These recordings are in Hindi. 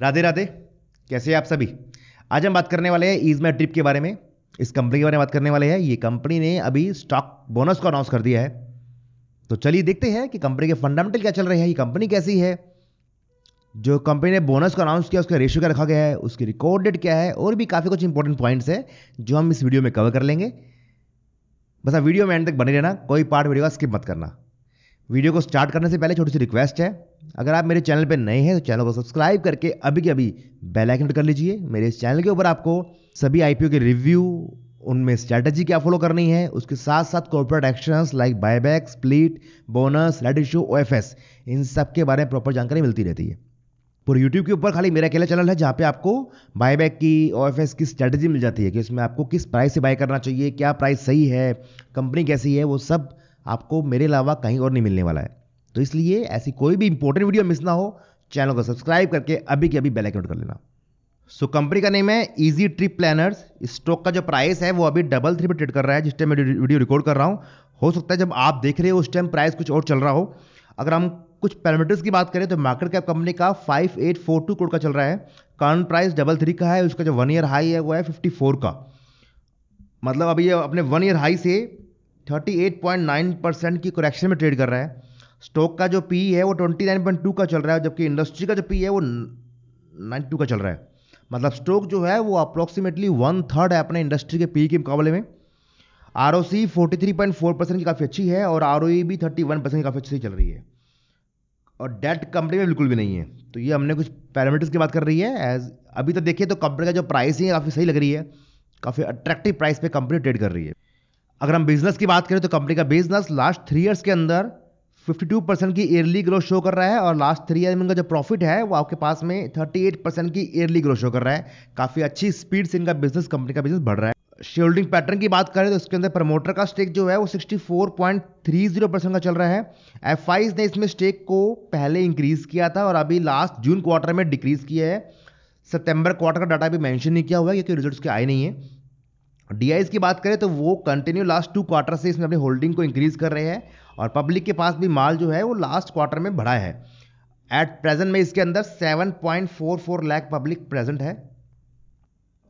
राधे राधे कैसे हैं आप सभी आज हम बात करने वाले हैं ईज ईजमा ट्रिप के बारे में इस कंपनी के बारे में बात करने वाले हैं ये कंपनी ने अभी स्टॉक बोनस को अनाउंस कर दिया है तो चलिए देखते हैं कि कंपनी के फंडामेंटल क्या चल रहे हैं ये कंपनी कैसी है जो कंपनी ने बोनस को अनाउंस किया उसका रेशियो क्या रखा गया है उसकी रिकॉर्ड डेट क्या है और भी काफ़ी कुछ इंपॉर्टेंट पॉइंट्स है जो हम इस वीडियो में कवर कर लेंगे बस आप वीडियो में एंड तक बने रहना कोई पार्ट वीडियो का स्किप मत करना वीडियो को स्टार्ट करने से पहले छोटी सी रिक्वेस्ट है अगर आप मेरे चैनल पर नए हैं तो चैनल को सब्सक्राइब करके अभी के अभी बेल आइकन कर लीजिए मेरे इस चैनल के ऊपर आपको सभी आईपीओ के रिव्यू उनमें स्ट्रैटेजी क्या फॉलो करनी है उसके साथ साथ corporate actions like buyback split bonus right issue ओ इन सब के बारे में प्रॉपर जानकारी मिलती रहती है पूरे यूट्यूब के ऊपर खाली मेरा अकेला चैनल है जहाँ पे आपको बायबैक की ओ की स्ट्रैटेजी मिल जाती है कि उसमें आपको किस प्राइस से बाय करना चाहिए क्या प्राइस सही है कंपनी कैसी है वो सब आपको मेरे अलावा कहीं और नहीं मिलने वाला है तो इसलिए ऐसी कोई भी इंपॉर्टेंट वीडियो मिस ना हो चैनल को सब्सक्राइब करके अभी के अभी बेल आइकन कर लेना सो कंपनी का नेम है ईजी ट्रिप प्लानर्स स्टॉक का जो प्राइस है वो अभी डबल थ्री पर ट्रेड कर रहा है जिस टाइम मैं वीडियो रिकॉर्ड कर रहा हूँ हो सकता है जब आप देख रहे हो उस टाइम प्राइस कुछ और चल रहा हो अगर हम कुछ पैरामीटर्स की बात करें तो मार्केट कैप कंपनी का five eight four two crore का चल रहा है करंट प्राइस डबल थ्री का है उसका जो वन ईयर हाई है वो है फिफ्टी फोर का मतलब अभी अपने वन ईयर हाई से 38.9 परसेंट की करेक्शन में ट्रेड कर रहा है स्टॉक का जो पी है वो 29.2 का चल रहा है जबकि इंडस्ट्री का जो पी है वो 92 का चल रहा है मतलब स्टॉक जो है वो अप्रोक्सीमेटली वन थर्ड है अपने इंडस्ट्री के पी के मुकाबले में R O C forty three point four percent की काफ़ी अच्छी है और आर ओ ई भी थर्टी वन परसेंट की काफ़ी अच्छी चल रही है और डेट कंपनी में बिल्कुल भी नहीं है तो ये हमने कुछ पैरामीटर्स की बात कर रही है एज अभी तो देखिए तो कंपनी का जो प्राइसिंग है काफ़ी सही लग रही है काफ़ी अट्रैक्टिव प्राइस पे कंपनी ट्रेड कर रही है अगर हम बिजनेस की बात करें तो कंपनी का बिजनेस लास्ट थ्री ईयर्स के अंदर 52 परसेंट की ईयरली ग्रोथ शो कर रहा है और लास्ट थ्री ईयर में इनका जो प्रॉफिट है वो आपके पास में 38 परसेंट की ईयरली ग्रोथ शो कर रहा है काफ़ी अच्छी स्पीड से इनका बिजनेस कंपनी का बिजनेस बढ़ रहा है होल्डिंग पैटर्न की बात करें तो इसके अंदर प्रमोटर का स्टेक जो है वो 64.30 परसेंट का चल रहा है एफ ने इसमें स्टेक को पहले इंक्रीज़ किया था और अभी लास्ट जून क्वार्टर में डिक्रीज़ किया है सितंबर क्वार्टर का डाटा भी मेंशन नहीं किया हुआ है क्योंकि रिजल्ट्स के आए नहीं है डीआईएस की बात करें तो वो कंटिन्यू लास्ट टू क्वार्टर से इसमें अपनी होल्डिंग को इंक्रीज कर रहे हैं और पब्लिक के पास भी माल जो है वो लास्ट क्वार्टर में बढ़ा है एट प्रेजेंट में इसके अंदर 7.44 लाख पब्लिक प्रेजेंट है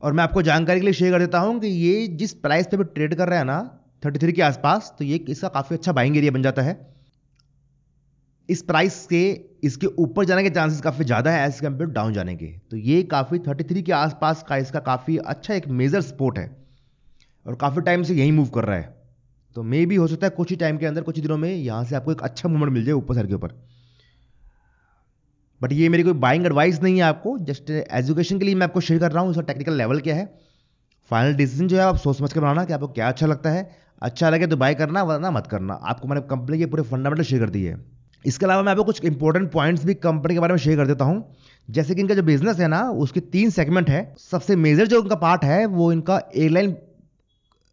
और मैं आपको जानकारी के लिए शेयर कर देता हूँ कि ये जिस प्राइस पे भी ट्रेड कर रहा है ना थर्टी के आसपास तो ये इसका काफ़ी अच्छा बाइंग एरिया बन जाता है इस प्राइस से इसके ऊपर जाने के चांसेस काफ़ी ज़्यादा है एज कम्पेयर डाउन जाने के तो ये काफ़ी 33 के आसपास का इसका काफ़ी अच्छा एक मेजर स्पोर्ट है और काफ़ी टाइम से यही मूव कर रहा है तो मे भी हो सकता है कुछ ही टाइम के अंदर कुछ ही दिनों में यहाँ से आपको एक अच्छा मूवमेंट मिल जाए ऊपर सर के ऊपर बट ये मेरी कोई बाइंग एडवाइस नहीं है आपको जस्ट एजुकेशन के लिए मैं आपको शेयर कर रहा हूँ इसका टेक्निकल लेवल क्या है फाइनल डिसीजन जो है आप सोच समझ के बनाना कि आपको क्या अच्छा लगता है अच्छा लगे तो बाय करना वरना मत करना आपको मैंने कंपनी के पूरे फंडामेंटल शेयर कर दिए है इसके अलावा मैं आपको कुछ इंपॉर्टेंट पॉइंट्स भी कंपनी के बारे में शेयर कर देता हूँ जैसे कि इनका जो बिजनेस है ना उसके तीन सेगमेंट है सबसे मेजर जो इनका पार्ट है वो इनका एयरलाइन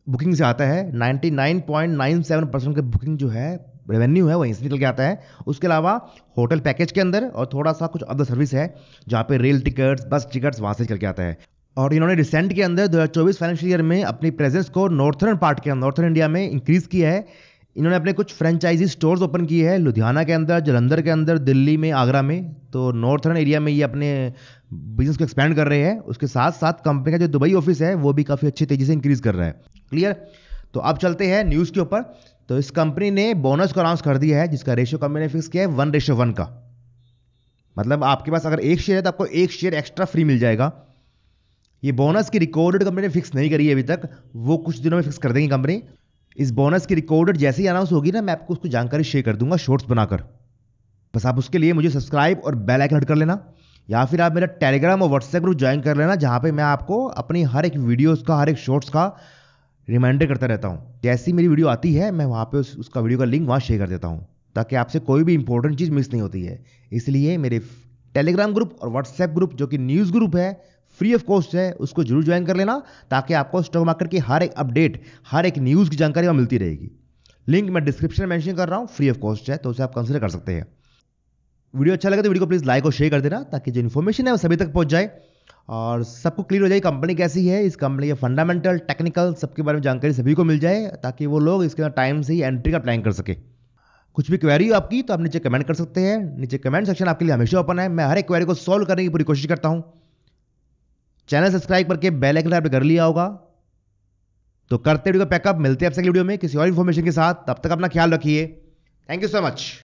बुकिंग से आता है 99.97 परसेंट का बुकिंग जो है रेवेन्यू है वहीं से निकल के आता है उसके अलावा होटल पैकेज के अंदर और थोड़ा सा कुछ अदर सर्विस है जहाँ पे रेल टिकट्स बस टिकट्स वहाँ से निकल के आता है और इन्होंने रिसेंट के अंदर 2024 फाइनेंशियल ईयर में अपनी प्रेजेंस को नॉर्थर्न पार्ट के नॉर्थर्न इंडिया में इंक्रीज किया है इन्होंने अपने कुछ फ्रेंचाइजी स्टोर्स ओपन किए हैं लुधियाना के अंदर जलंधर के अंदर दिल्ली में आगरा में तो नॉर्थर्न एरिया में ये अपने बिजनेस को एक्सपेंड कर रहे हैं उसके साथ साथ कंपनी का जो दुबई ऑफिस है वो भी काफ़ी अच्छी तेज़ी से इंक्रीज़ कर रहा है क्लियर तो अब चलते हैं न्यूज़ के ऊपर तो इस कंपनी ने बोनस को अनाउंस कर दिया है जिसका रेशियो कंपनी ने फिक्स किया है वन रेशियो वन का मतलब आपके पास अगर एक शेयर है तो आपको एक शेयर एक्स्ट्रा फ्री मिल जाएगा ये बोनस की रिकॉर्डेड कंपनी ने फिक्स नहीं करी है अभी तक वो कुछ दिनों में फिक्स कर देंगी कंपनी इस बोनस की रिकॉर्डेड जैसे ही अनाउंस होगी ना मैं आपको उसको जानकारी शेयर कर दूंगा शॉर्ट्स बनाकर बस आप उसके लिए मुझे सब्सक्राइब और बेल आइकन हट कर लेना या फिर आप मेरा टेलीग्राम और व्हाट्सएप ग्रुप ज्वाइन कर लेना जहाँ पे मैं आपको अपनी हर एक वीडियोस का हर एक शॉर्ट्स का रिमाइंडर करता रहता हूँ जैसी मेरी वीडियो आती है मैं वहाँ पे उस, उसका वीडियो का लिंक वहाँ शेयर कर देता हूँ ताकि आपसे कोई भी इंपॉर्टेंट चीज़ मिस नहीं होती है इसलिए मेरे टेलीग्राम ग्रुप और व्हाट्सएप ग्रुप जो कि न्यूज़ ग्रुप है फ्री ऑफ कॉस्ट है उसको जरूर ज्वाइन कर लेना ताकि आपको स्टॉक मार्केट की हर एक अपडेट हर एक न्यूज़ की जानकारी वहाँ मिलती रहेगी लिंक मैं डिस्क्रिप्शन में मेंशन कर रहा हूँ फ्री ऑफ कॉस्ट है तो उसे आप कंसिडर कर सकते हैं वीडियो अच्छा लगे तो वीडियो को प्लीज़ लाइक और शेयर कर देना ताकि जो इन्फॉर्मेशन है वो सभी तक पहुंच जाए और सबको क्लियर हो जाए कंपनी कैसी है इस कंपनी के फंडामेंटल टेक्निकल सबके बारे में जानकारी सभी को मिल जाए ताकि वो लोग इसके अंदर टाइम से ही एंट्री का प्लान कर सके कुछ भी क्वेरी हो आपकी तो आप नीचे कमेंट कर सकते हैं नीचे कमेंट सेक्शन आपके लिए हमेशा ओपन है मैं हर एक क्वेरी को सॉल्व करने की पूरी कोशिश करता हूँ चैनल सब्सक्राइब करके बेल आइकन आपने कर लिया होगा तो करते वीडियो पैकअप मिलते हैं आपसे अगली वीडियो में किसी और इन्फॉर्मेशन के साथ तब तक अपना ख्याल रखिए थैंक यू सो मच